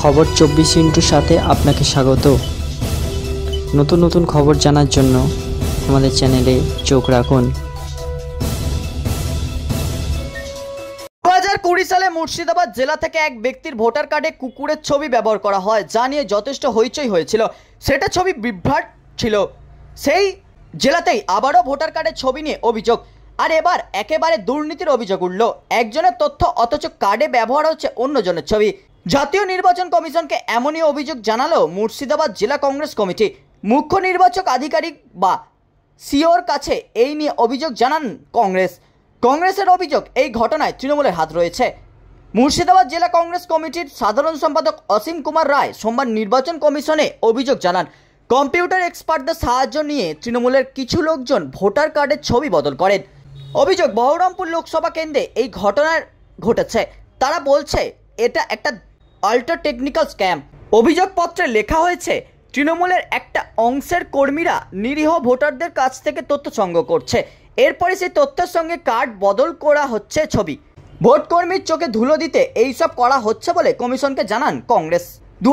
খবর চব্বিশ ইন্টুর সাথে আপনাকে স্বাগত নতুন নতুন খবর জানার জন্য আমাদের চ্যানেলে চোখ রাখুন কুড়ি সালে মুর্শিদাবাদ জেলা থেকে এক ব্যক্তির ভোটার কার্ডে কুকুরের ছবি ব্যবহার করা হয় যা নিয়ে যথেষ্ট হইচই হয়েছিল সেটা ছবি বিভ্রাট ছিল সেই জেলাতেই আবারও ভোটার কার্ডের ছবি নিয়ে অভিযোগ আর এবার একেবারে দুর্নীতির অভিযোগ উঠল একজনের তথ্য অথচ কার্ডে ব্যবহার হচ্ছে অন্যজনের ছবি জাতীয় নির্বাচন কমিশনকে এমনই অভিযোগ জানালো মুর্শিদাবাদ জেলা কংগ্রেস কমিটি মুখ্য নির্বাচক আধিকারিক বা সিওর কাছে এই নিয়ে অভিযোগ জানান কংগ্রেস কংগ্রেসের অভিযোগ এই ঘটনায় তৃণমূলের হাত রয়েছে মুর্শিদাবাদ জেলা কংগ্রেস কমিটির সাধারণ সম্পাদক অসীম কুমার রায় সোমবার নির্বাচন কমিশনে অভিযোগ জানান কম্পিউটার এক্সপার্টদের সাহায্য নিয়ে তৃণমূলের কিছু লোকজন ভোটার কার্ডের ছবি বদল করেন অভিযোগ বহরমপুর লোকসভা কেন্দ্রে এই ঘটনার ঘটেছে তারা বলছে এটা একটা আল্ট্রা টেকনিক্যাল স্ক্যাম অভিযোগপত্রে লেখা হয়েছে তৃণমূলের একটা অংশের কর্মীরা নিরীহ ভোটারদের কাছ থেকে তথ্য সংগ্রহ করছে এরপরে সেই তথ্যের সঙ্গে কার্ড বদল করা হচ্ছে ছবি ভোটকর্মীর চোখে ধুলো দিতে এইসব করা হচ্ছে বলে কমিশনকে জানান কংগ্রেস দু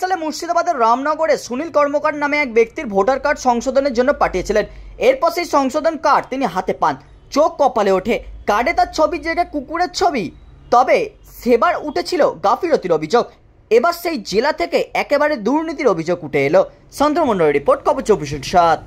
সালে মুর্শিদাবাদের রামনগরে সুনীল কর্মকার নামে এক ব্যক্তির ভোটার কার্ড সংশোধনের জন্য পাঠিয়েছিলেন এরপর সেই সংশোধন কার্ড তিনি হাতে পান চোখ কপালে ওঠে কার্ডে তার ছবি জায়গায় কুকুরের ছবি তবে সেবার উঠেছিল গাফিলতির অভিযোগ এবার সেই জেলা থেকে একেবারে দুর্নীতির অভিযোগ উঠে এলো চন্দ্রমন্ডল রিপোর্ট কবর চব্বিশ সাত